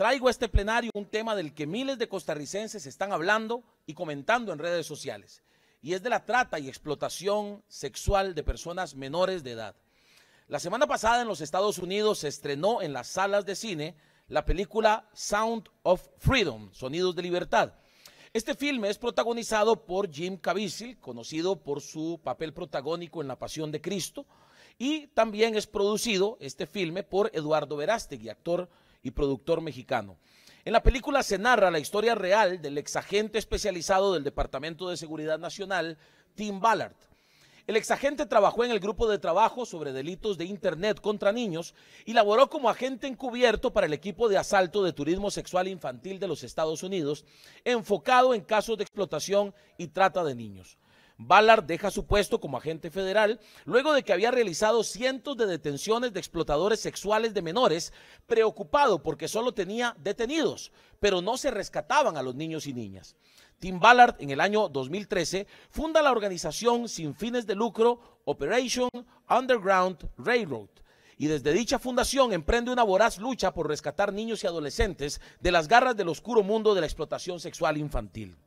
Traigo a este plenario un tema del que miles de costarricenses están hablando y comentando en redes sociales, y es de la trata y explotación sexual de personas menores de edad. La semana pasada en los Estados Unidos se estrenó en las salas de cine la película Sound of Freedom, Sonidos de Libertad. Este filme es protagonizado por Jim Caviezel, conocido por su papel protagónico en La Pasión de Cristo, y también es producido este filme por Eduardo Verástegui, actor y productor mexicano. En la película se narra la historia real del exagente especializado del Departamento de Seguridad Nacional, Tim Ballard. El exagente trabajó en el grupo de trabajo sobre delitos de Internet contra niños y laboró como agente encubierto para el equipo de asalto de turismo sexual infantil de los Estados Unidos, enfocado en casos de explotación y trata de niños. Ballard deja su puesto como agente federal luego de que había realizado cientos de detenciones de explotadores sexuales de menores, preocupado porque solo tenía detenidos, pero no se rescataban a los niños y niñas. Tim Ballard en el año 2013 funda la organización sin fines de lucro Operation Underground Railroad y desde dicha fundación emprende una voraz lucha por rescatar niños y adolescentes de las garras del oscuro mundo de la explotación sexual infantil.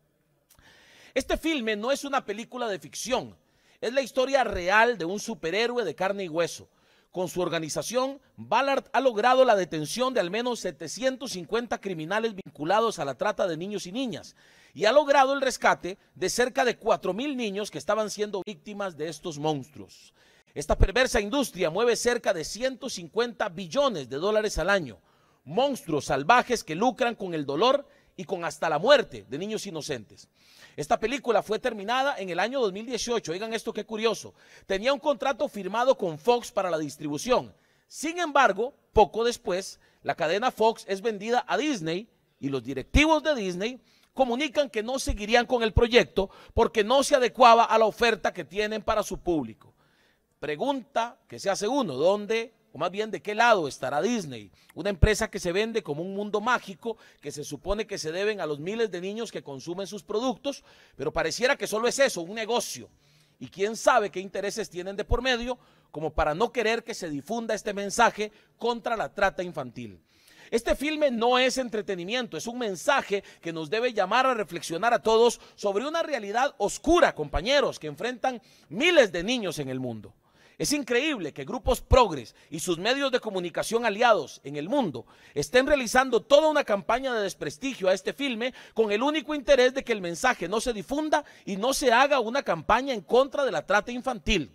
Este filme no es una película de ficción, es la historia real de un superhéroe de carne y hueso. Con su organización, Ballard ha logrado la detención de al menos 750 criminales vinculados a la trata de niños y niñas y ha logrado el rescate de cerca de 4.000 niños que estaban siendo víctimas de estos monstruos. Esta perversa industria mueve cerca de 150 billones de dólares al año. Monstruos salvajes que lucran con el dolor y con hasta la muerte de niños inocentes. Esta película fue terminada en el año 2018. Oigan esto qué curioso. Tenía un contrato firmado con Fox para la distribución. Sin embargo, poco después, la cadena Fox es vendida a Disney y los directivos de Disney comunican que no seguirían con el proyecto porque no se adecuaba a la oferta que tienen para su público. Pregunta que se hace uno, ¿dónde o más bien de qué lado estará Disney, una empresa que se vende como un mundo mágico que se supone que se deben a los miles de niños que consumen sus productos, pero pareciera que solo es eso, un negocio. Y quién sabe qué intereses tienen de por medio como para no querer que se difunda este mensaje contra la trata infantil. Este filme no es entretenimiento, es un mensaje que nos debe llamar a reflexionar a todos sobre una realidad oscura, compañeros, que enfrentan miles de niños en el mundo. Es increíble que grupos progres y sus medios de comunicación aliados en el mundo estén realizando toda una campaña de desprestigio a este filme con el único interés de que el mensaje no se difunda y no se haga una campaña en contra de la trata infantil.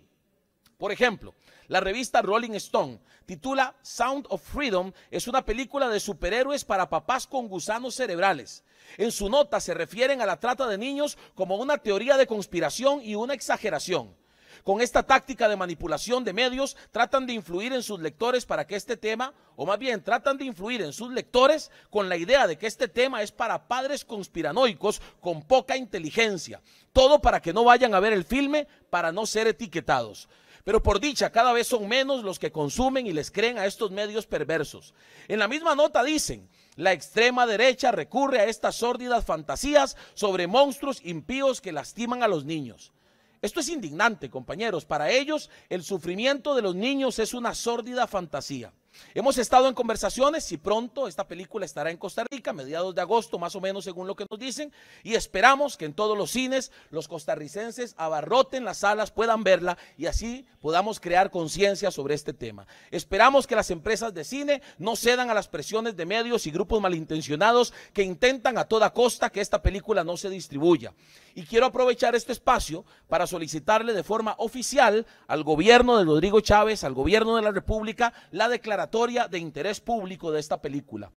Por ejemplo, la revista Rolling Stone titula Sound of Freedom es una película de superhéroes para papás con gusanos cerebrales. En su nota se refieren a la trata de niños como una teoría de conspiración y una exageración. Con esta táctica de manipulación de medios tratan de influir en sus lectores para que este tema, o más bien tratan de influir en sus lectores con la idea de que este tema es para padres conspiranoicos con poca inteligencia. Todo para que no vayan a ver el filme para no ser etiquetados. Pero por dicha, cada vez son menos los que consumen y les creen a estos medios perversos. En la misma nota dicen, la extrema derecha recurre a estas sórdidas fantasías sobre monstruos impíos que lastiman a los niños. Esto es indignante, compañeros. Para ellos, el sufrimiento de los niños es una sórdida fantasía. Hemos estado en conversaciones y pronto esta película estará en Costa Rica, mediados de agosto más o menos según lo que nos dicen, y esperamos que en todos los cines los costarricenses abarroten las salas, puedan verla y así podamos crear conciencia sobre este tema. Esperamos que las empresas de cine no cedan a las presiones de medios y grupos malintencionados que intentan a toda costa que esta película no se distribuya. Y quiero aprovechar este espacio para solicitarle de forma oficial al gobierno de Rodrigo Chávez, al gobierno de la República, la declaración de interés público de esta película.